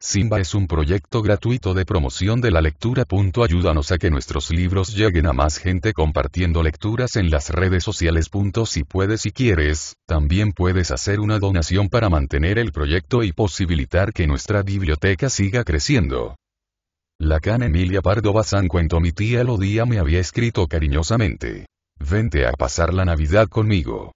Simba es un proyecto gratuito de promoción de la lectura. Ayúdanos a que nuestros libros lleguen a más gente compartiendo lecturas en las redes sociales. Si puedes y quieres, también puedes hacer una donación para mantener el proyecto y posibilitar que nuestra biblioteca siga creciendo. La Lacan Emilia Pardo Bazán cuento mi tía Lodía me había escrito cariñosamente. Vente a pasar la Navidad conmigo.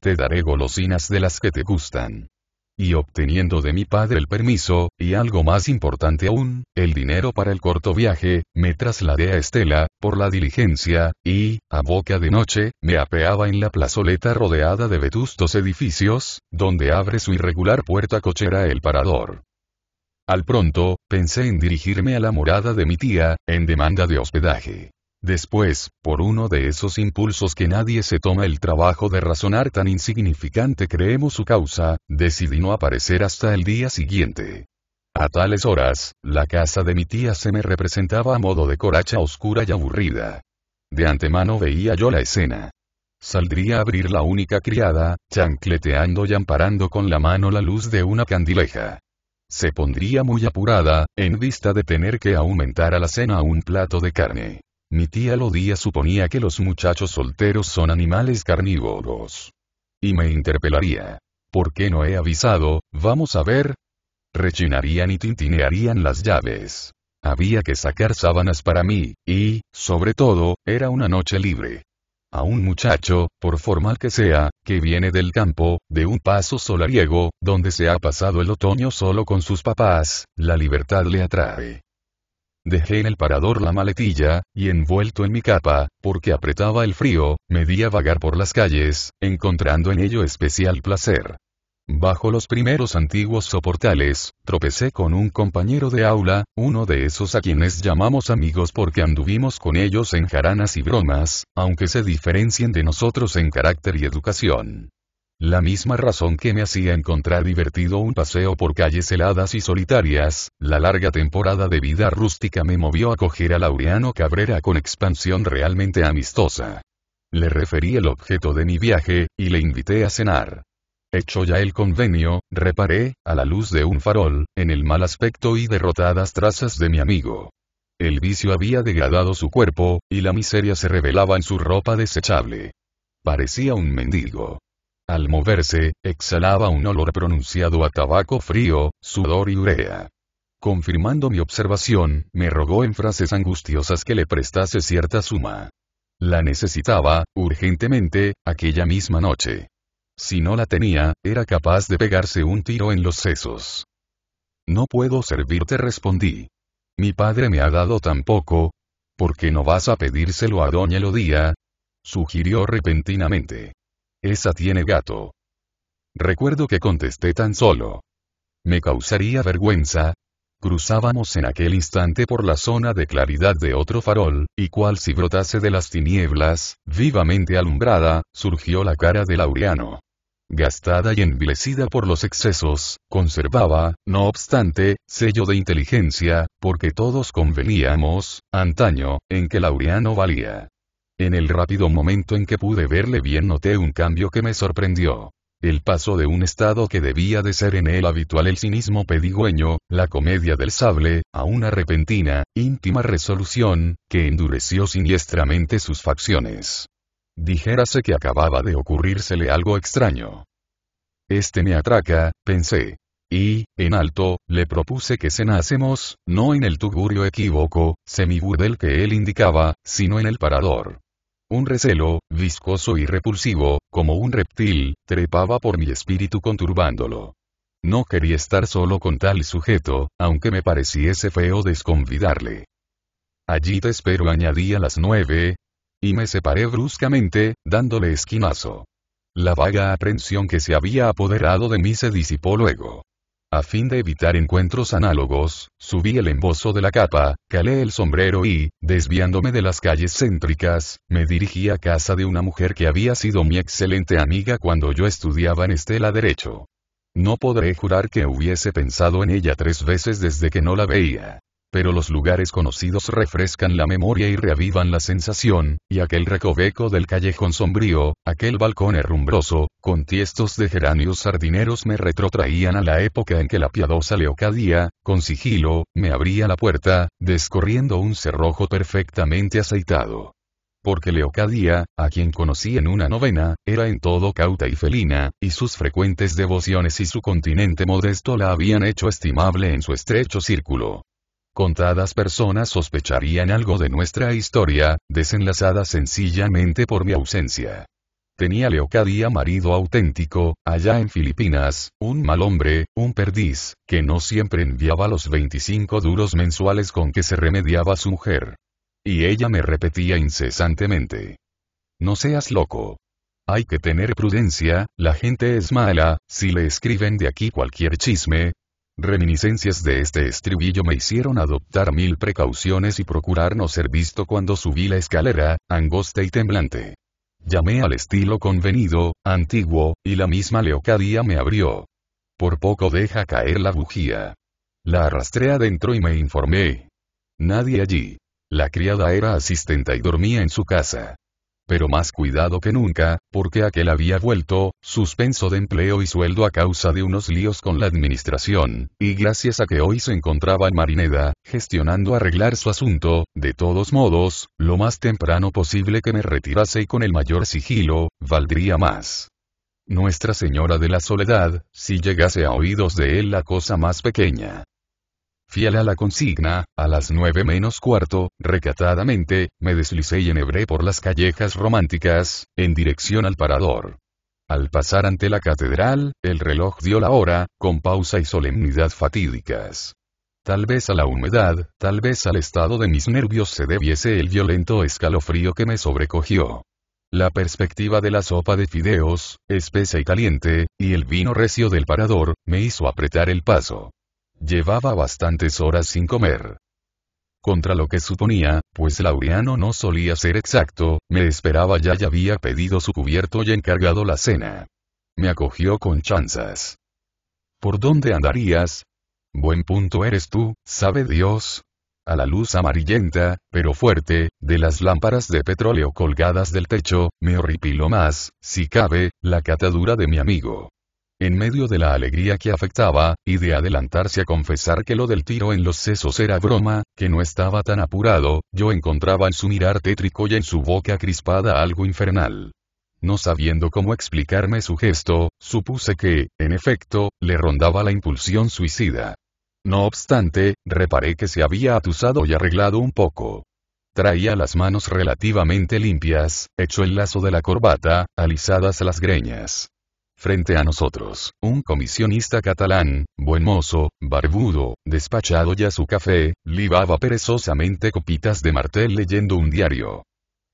Te daré golosinas de las que te gustan y obteniendo de mi padre el permiso, y algo más importante aún, el dinero para el corto viaje, me trasladé a Estela, por la diligencia, y, a boca de noche, me apeaba en la plazoleta rodeada de vetustos edificios, donde abre su irregular puerta cochera el parador. Al pronto, pensé en dirigirme a la morada de mi tía, en demanda de hospedaje. Después, por uno de esos impulsos que nadie se toma el trabajo de razonar tan insignificante creemos su causa, decidí no aparecer hasta el día siguiente. A tales horas, la casa de mi tía se me representaba a modo de coracha oscura y aburrida. De antemano veía yo la escena. Saldría a abrir la única criada, chancleteando y amparando con la mano la luz de una candileja se pondría muy apurada, en vista de tener que aumentar a la cena un plato de carne. Mi tía Lodía suponía que los muchachos solteros son animales carnívoros. Y me interpelaría. ¿Por qué no he avisado? Vamos a ver. Rechinarían y tintinearían las llaves. Había que sacar sábanas para mí, y, sobre todo, era una noche libre. A un muchacho, por formal que sea, que viene del campo, de un paso solariego, donde se ha pasado el otoño solo con sus papás, la libertad le atrae. Dejé en el parador la maletilla, y envuelto en mi capa, porque apretaba el frío, me di a vagar por las calles, encontrando en ello especial placer. Bajo los primeros antiguos soportales, tropecé con un compañero de aula, uno de esos a quienes llamamos amigos porque anduvimos con ellos en jaranas y bromas, aunque se diferencien de nosotros en carácter y educación. La misma razón que me hacía encontrar divertido un paseo por calles heladas y solitarias, la larga temporada de vida rústica me movió a coger a Laureano Cabrera con expansión realmente amistosa. Le referí el objeto de mi viaje, y le invité a cenar. Hecho ya el convenio, reparé, a la luz de un farol, en el mal aspecto y derrotadas trazas de mi amigo. El vicio había degradado su cuerpo, y la miseria se revelaba en su ropa desechable. Parecía un mendigo. Al moverse, exhalaba un olor pronunciado a tabaco frío, sudor y urea. Confirmando mi observación, me rogó en frases angustiosas que le prestase cierta suma. La necesitaba, urgentemente, aquella misma noche. Si no la tenía, era capaz de pegarse un tiro en los sesos. No puedo servirte, respondí. Mi padre me ha dado tan poco. ¿Por qué no vas a pedírselo a Doña Elodía? sugirió repentinamente. Esa tiene gato. Recuerdo que contesté tan solo. Me causaría vergüenza. Cruzábamos en aquel instante por la zona de claridad de otro farol, y cual si brotase de las tinieblas, vivamente alumbrada, surgió la cara de Laureano gastada y envilecida por los excesos, conservaba, no obstante, sello de inteligencia, porque todos conveníamos, antaño, en que Laureano valía. En el rápido momento en que pude verle bien noté un cambio que me sorprendió. El paso de un estado que debía de ser en él habitual el cinismo pedigüeño, la comedia del sable, a una repentina, íntima resolución, que endureció siniestramente sus facciones. Dijérase que acababa de ocurrírsele algo extraño. Este me atraca, pensé. Y, en alto, le propuse que cenásemos, no en el tugurio equívoco, semibudel que él indicaba, sino en el parador. Un recelo, viscoso y repulsivo, como un reptil, trepaba por mi espíritu conturbándolo. No quería estar solo con tal sujeto, aunque me pareciese feo desconvidarle. Allí te espero, añadí a las nueve. Y me separé bruscamente, dándole esquinazo. La vaga aprensión que se había apoderado de mí se disipó luego. A fin de evitar encuentros análogos, subí el embozo de la capa, calé el sombrero y, desviándome de las calles céntricas, me dirigí a casa de una mujer que había sido mi excelente amiga cuando yo estudiaba en Estela Derecho. No podré jurar que hubiese pensado en ella tres veces desde que no la veía pero los lugares conocidos refrescan la memoria y reavivan la sensación, y aquel recoveco del callejón sombrío, aquel balcón herrumbroso, con tiestos de geranios sardineros me retrotraían a la época en que la piadosa Leocadía, con sigilo, me abría la puerta, descorriendo un cerrojo perfectamente aceitado porque Leocadía, a quien conocí en una novena, era en todo cauta y felina, y sus frecuentes devociones y su continente modesto la habían hecho estimable en su estrecho círculo. Contadas personas sospecharían algo de nuestra historia, desenlazada sencillamente por mi ausencia. Tenía Leocadia marido auténtico, allá en Filipinas, un mal hombre, un perdiz, que no siempre enviaba los 25 duros mensuales con que se remediaba su mujer. Y ella me repetía incesantemente. No seas loco. Hay que tener prudencia, la gente es mala, si le escriben de aquí cualquier chisme, Reminiscencias de este estribillo me hicieron adoptar mil precauciones y procurar no ser visto cuando subí la escalera, angosta y temblante. Llamé al estilo convenido, antiguo, y la misma Leocadía me abrió. Por poco deja caer la bujía. La arrastré adentro y me informé. Nadie allí. La criada era asistenta y dormía en su casa. Pero más cuidado que nunca, porque aquel había vuelto, suspenso de empleo y sueldo a causa de unos líos con la administración, y gracias a que hoy se encontraba en Marineda, gestionando arreglar su asunto, de todos modos, lo más temprano posible que me retirase y con el mayor sigilo, valdría más. Nuestra Señora de la Soledad, si llegase a oídos de él la cosa más pequeña. Fiel a la consigna, a las nueve menos cuarto, recatadamente, me deslicé y enhebré por las callejas románticas, en dirección al parador. Al pasar ante la catedral, el reloj dio la hora, con pausa y solemnidad fatídicas. Tal vez a la humedad, tal vez al estado de mis nervios se debiese el violento escalofrío que me sobrecogió. La perspectiva de la sopa de fideos, espesa y caliente, y el vino recio del parador, me hizo apretar el paso. Llevaba bastantes horas sin comer. Contra lo que suponía, pues Laureano no solía ser exacto, me esperaba ya y había pedido su cubierto y encargado la cena. Me acogió con chanzas. ¿Por dónde andarías? Buen punto eres tú, sabe Dios, a la luz amarillenta, pero fuerte, de las lámparas de petróleo colgadas del techo, me horripiló más, si cabe, la catadura de mi amigo en medio de la alegría que afectaba, y de adelantarse a confesar que lo del tiro en los sesos era broma, que no estaba tan apurado, yo encontraba en su mirar tétrico y en su boca crispada algo infernal. No sabiendo cómo explicarme su gesto, supuse que, en efecto, le rondaba la impulsión suicida. No obstante, reparé que se había atusado y arreglado un poco. Traía las manos relativamente limpias, hecho el lazo de la corbata, alisadas las greñas. Frente a nosotros, un comisionista catalán, buen mozo, barbudo, despachado ya su café, libaba perezosamente copitas de martel leyendo un diario.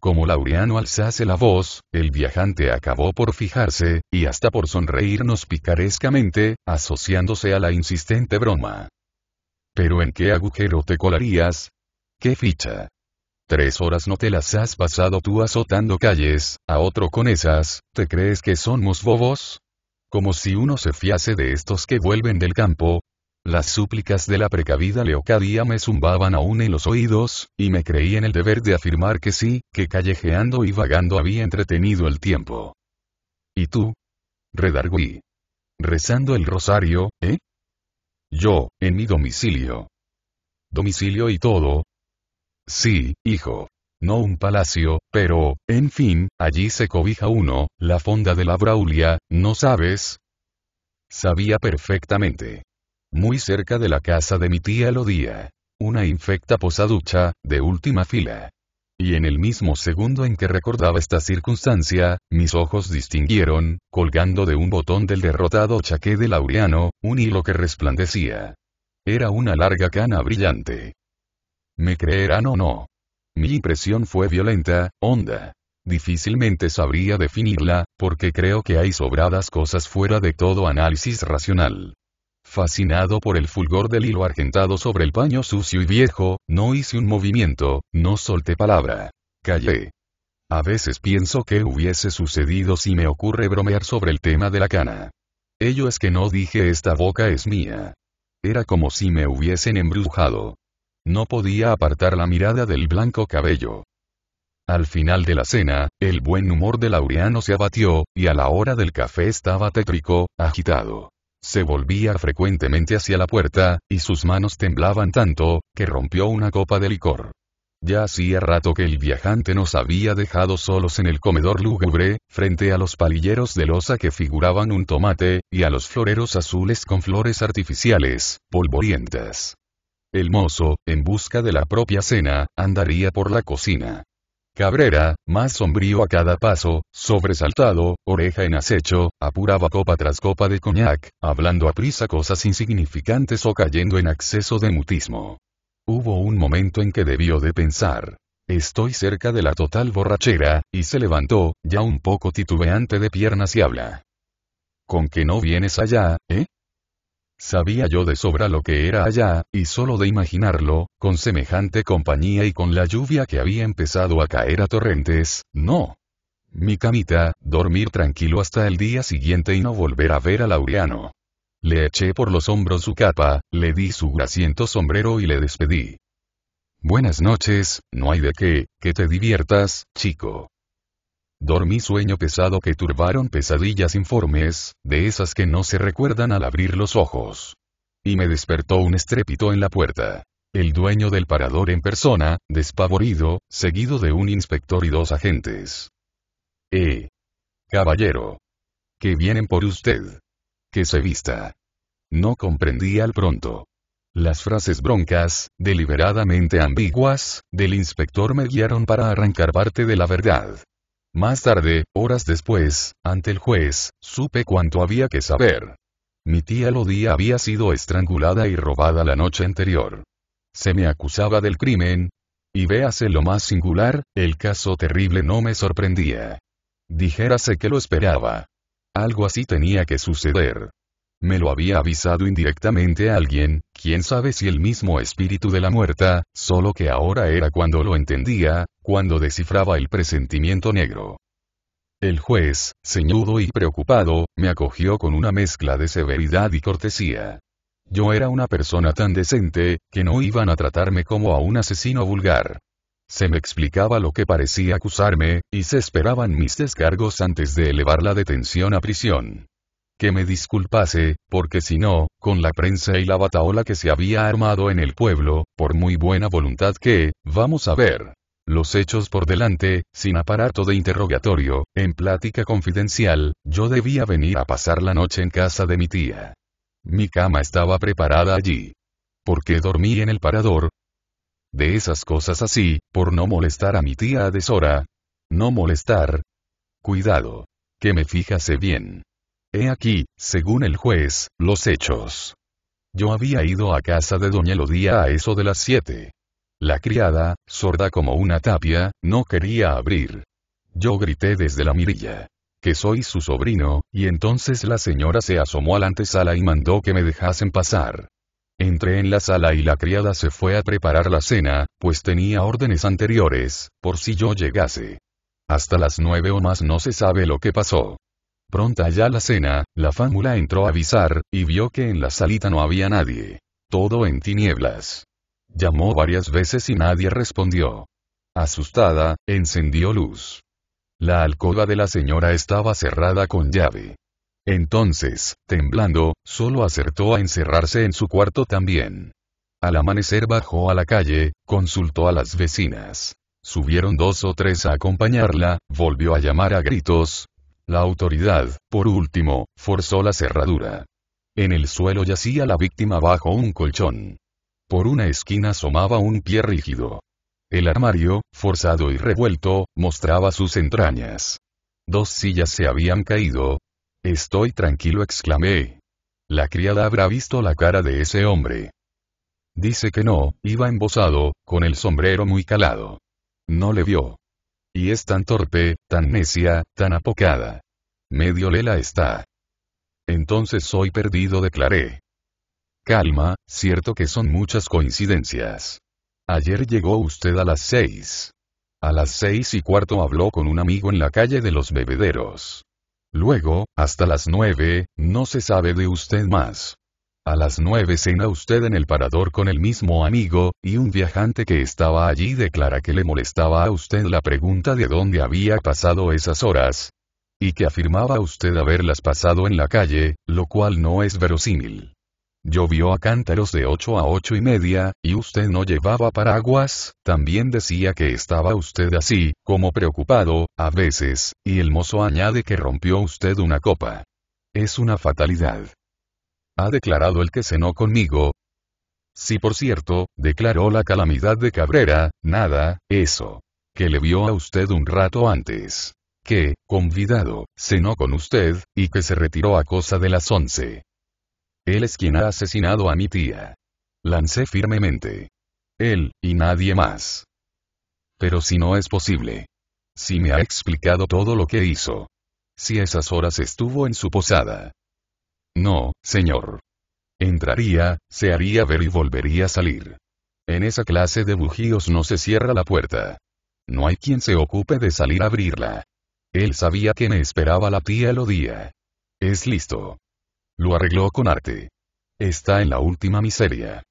Como Laureano alzase la voz, el viajante acabó por fijarse, y hasta por sonreírnos picarescamente, asociándose a la insistente broma. ¿Pero en qué agujero te colarías? ¿Qué ficha? Tres horas no te las has pasado tú azotando calles, a otro con esas, ¿te crees que somos bobos? Como si uno se fiase de estos que vuelven del campo. Las súplicas de la precavida Leocadía me zumbaban aún en los oídos, y me creí en el deber de afirmar que sí, que callejeando y vagando había entretenido el tiempo. ¿Y tú? Redarguí. Rezando el rosario, ¿eh? Yo, en mi domicilio. Domicilio y todo, Sí, hijo. No un palacio, pero, en fin, allí se cobija uno, la fonda de la Braulia, ¿no sabes? Sabía perfectamente. Muy cerca de la casa de mi tía Lodía. Una infecta posaducha, de última fila. Y en el mismo segundo en que recordaba esta circunstancia, mis ojos distinguieron, colgando de un botón del derrotado chaqué de Laureano, un hilo que resplandecía. Era una larga cana brillante. Me creerán o no. Mi impresión fue violenta, honda. Difícilmente sabría definirla, porque creo que hay sobradas cosas fuera de todo análisis racional. Fascinado por el fulgor del hilo argentado sobre el paño sucio y viejo, no hice un movimiento, no solté palabra. Callé. A veces pienso que hubiese sucedido si me ocurre bromear sobre el tema de la cana. Ello es que no dije esta boca es mía. Era como si me hubiesen embrujado. No podía apartar la mirada del blanco cabello. Al final de la cena, el buen humor de Laureano se abatió, y a la hora del café estaba tétrico, agitado. Se volvía frecuentemente hacia la puerta, y sus manos temblaban tanto, que rompió una copa de licor. Ya hacía rato que el viajante nos había dejado solos en el comedor lúgubre, frente a los palilleros de losa que figuraban un tomate, y a los floreros azules con flores artificiales, polvorientas. El mozo, en busca de la propia cena, andaría por la cocina. Cabrera, más sombrío a cada paso, sobresaltado, oreja en acecho, apuraba copa tras copa de coñac, hablando a prisa cosas insignificantes o cayendo en acceso de mutismo. Hubo un momento en que debió de pensar. Estoy cerca de la total borrachera, y se levantó, ya un poco titubeante de piernas y habla. ¿Con que no vienes allá, eh? Sabía yo de sobra lo que era allá, y solo de imaginarlo, con semejante compañía y con la lluvia que había empezado a caer a torrentes, no. Mi camita, dormir tranquilo hasta el día siguiente y no volver a ver a Laureano. Le eché por los hombros su capa, le di su grasiento sombrero y le despedí. Buenas noches, no hay de qué, que te diviertas, chico. Dormí sueño pesado que turbaron pesadillas informes, de esas que no se recuerdan al abrir los ojos. Y me despertó un estrépito en la puerta. El dueño del parador en persona, despavorido, seguido de un inspector y dos agentes. Eh. Caballero. Que vienen por usted. Que se vista. No comprendí al pronto. Las frases broncas, deliberadamente ambiguas, del inspector me guiaron para arrancar parte de la verdad. Más tarde, horas después, ante el juez, supe cuanto había que saber. Mi tía Lodía había sido estrangulada y robada la noche anterior. Se me acusaba del crimen. Y véase lo más singular, el caso terrible no me sorprendía. Dijérase que lo esperaba. Algo así tenía que suceder. Me lo había avisado indirectamente a alguien, quién sabe si el mismo espíritu de la muerta, solo que ahora era cuando lo entendía, cuando descifraba el presentimiento negro. El juez, ceñudo y preocupado, me acogió con una mezcla de severidad y cortesía. Yo era una persona tan decente, que no iban a tratarme como a un asesino vulgar. Se me explicaba lo que parecía acusarme, y se esperaban mis descargos antes de elevar la detención a prisión que me disculpase, porque si no, con la prensa y la bataola que se había armado en el pueblo, por muy buena voluntad que, vamos a ver. Los hechos por delante, sin aparato de interrogatorio, en plática confidencial, yo debía venir a pasar la noche en casa de mi tía. Mi cama estaba preparada allí. ¿Por qué dormí en el parador? De esas cosas así, por no molestar a mi tía a deshora. No molestar. Cuidado. Que me fijase bien. He aquí, según el juez, los hechos. Yo había ido a casa de doña Elodía a eso de las siete. La criada, sorda como una tapia, no quería abrir. Yo grité desde la mirilla. Que soy su sobrino, y entonces la señora se asomó a la antesala y mandó que me dejasen pasar. Entré en la sala y la criada se fue a preparar la cena, pues tenía órdenes anteriores, por si yo llegase. Hasta las nueve o más no se sabe lo que pasó. Pronta ya la cena, la fámula entró a avisar, y vio que en la salita no había nadie. Todo en tinieblas. Llamó varias veces y nadie respondió. Asustada, encendió luz. La alcoba de la señora estaba cerrada con llave. Entonces, temblando, solo acertó a encerrarse en su cuarto también. Al amanecer bajó a la calle, consultó a las vecinas. Subieron dos o tres a acompañarla, volvió a llamar a gritos, la autoridad, por último, forzó la cerradura. En el suelo yacía la víctima bajo un colchón. Por una esquina asomaba un pie rígido. El armario, forzado y revuelto, mostraba sus entrañas. Dos sillas se habían caído. Estoy tranquilo, exclamé. La criada habrá visto la cara de ese hombre. Dice que no, iba embosado, con el sombrero muy calado. No le vio. Y es tan torpe, tan necia, tan apocada. Medio lela está. Entonces soy perdido, declaré. Calma, cierto que son muchas coincidencias. Ayer llegó usted a las seis. A las seis y cuarto habló con un amigo en la calle de los bebederos. Luego, hasta las nueve, no se sabe de usted más. A las nueve cena usted en el parador con el mismo amigo, y un viajante que estaba allí declara que le molestaba a usted la pregunta de dónde había pasado esas horas. Y que afirmaba usted haberlas pasado en la calle, lo cual no es verosímil. Llovió a cántaros de ocho a ocho y media, y usted no llevaba paraguas, también decía que estaba usted así, como preocupado, a veces, y el mozo añade que rompió usted una copa. Es una fatalidad ha declarado el que cenó conmigo. Si por cierto, declaró la calamidad de Cabrera, nada, eso. Que le vio a usted un rato antes. Que, convidado, cenó con usted, y que se retiró a cosa de las once. Él es quien ha asesinado a mi tía. Lancé firmemente. Él, y nadie más. Pero si no es posible. Si me ha explicado todo lo que hizo. Si esas horas estuvo en su posada. No, señor. Entraría, se haría ver y volvería a salir. En esa clase de bujíos no se cierra la puerta. No hay quien se ocupe de salir a abrirla. Él sabía que me esperaba la tía Elodía. Es listo. Lo arregló con arte. Está en la última miseria.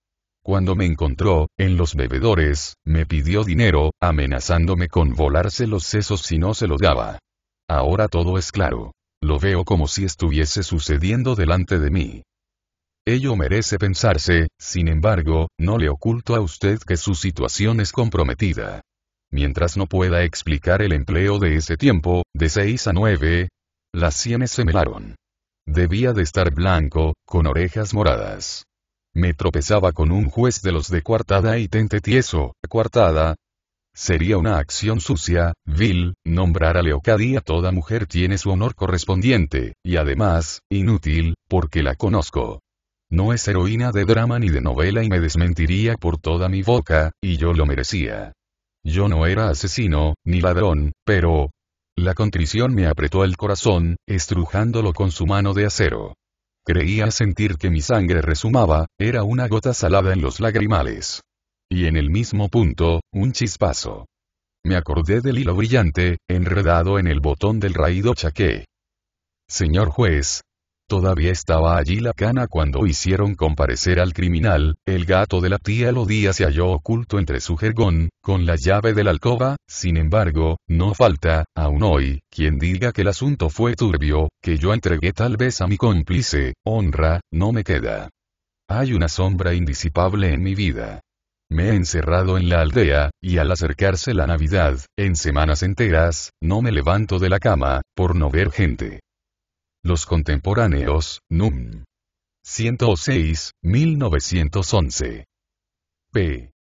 Cuando me encontró, en los bebedores, me pidió dinero, amenazándome con volarse los sesos si no se lo daba. Ahora todo es claro. Lo veo como si estuviese sucediendo delante de mí. Ello merece pensarse, sin embargo, no le oculto a usted que su situación es comprometida. Mientras no pueda explicar el empleo de ese tiempo, de 6 a 9, las sienes se melaron. Debía de estar blanco, con orejas moradas. Me tropezaba con un juez de los de coartada y tente tieso, coartada, Sería una acción sucia, vil, nombrar a Leocadia toda mujer tiene su honor correspondiente, y además, inútil, porque la conozco. No es heroína de drama ni de novela y me desmentiría por toda mi boca, y yo lo merecía. Yo no era asesino, ni ladrón, pero... La contrición me apretó el corazón, estrujándolo con su mano de acero. Creía sentir que mi sangre resumaba, era una gota salada en los lagrimales. Y en el mismo punto, un chispazo. Me acordé del hilo brillante, enredado en el botón del raído chaqué. Señor juez. Todavía estaba allí la cana cuando hicieron comparecer al criminal, el gato de la tía Lodía se halló oculto entre su jergón, con la llave de la alcoba, sin embargo, no falta, aún hoy, quien diga que el asunto fue turbio, que yo entregué tal vez a mi cómplice, honra, no me queda. Hay una sombra indisipable en mi vida. Me he encerrado en la aldea, y al acercarse la Navidad, en semanas enteras, no me levanto de la cama, por no ver gente. Los contemporáneos, Num. 106, 1911. p.